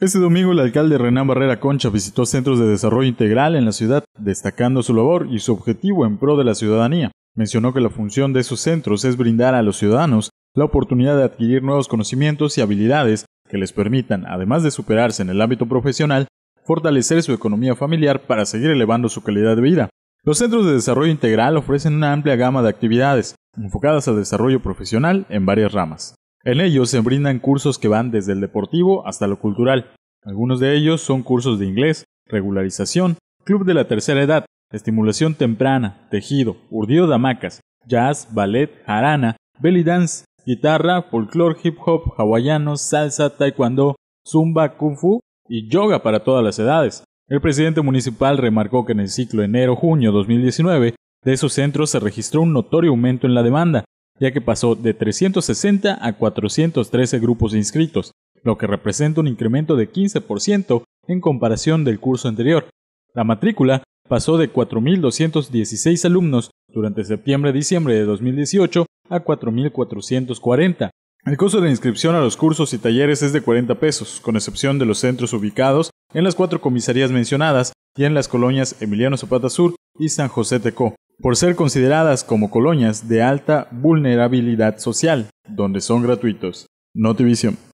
Ese domingo el alcalde Renán Barrera Concha visitó centros de desarrollo integral en la ciudad, destacando su labor y su objetivo en pro de la ciudadanía. Mencionó que la función de esos centros es brindar a los ciudadanos la oportunidad de adquirir nuevos conocimientos y habilidades que les permitan, además de superarse en el ámbito profesional, fortalecer su economía familiar para seguir elevando su calidad de vida. Los centros de desarrollo integral ofrecen una amplia gama de actividades, enfocadas al desarrollo profesional en varias ramas. En ellos se brindan cursos que van desde el deportivo hasta lo cultural. Algunos de ellos son cursos de inglés, regularización, club de la tercera edad, estimulación temprana, tejido, urdido de hamacas, jazz, ballet, jarana, belly dance, guitarra, folclore, hip hop, hawaiano, salsa, taekwondo, zumba, kung fu y yoga para todas las edades. El presidente municipal remarcó que en el ciclo enero-junio 2019 de esos centros se registró un notorio aumento en la demanda, ya que pasó de 360 a 413 grupos inscritos, lo que representa un incremento de 15% en comparación del curso anterior. La matrícula pasó de 4.216 alumnos durante septiembre-diciembre de 2018 a 4.440. El costo de inscripción a los cursos y talleres es de 40 pesos, con excepción de los centros ubicados en las cuatro comisarías mencionadas y en las colonias Emiliano Zapata Sur y San José Tecó, por ser consideradas como colonias de alta vulnerabilidad social, donde son gratuitos. Notivision.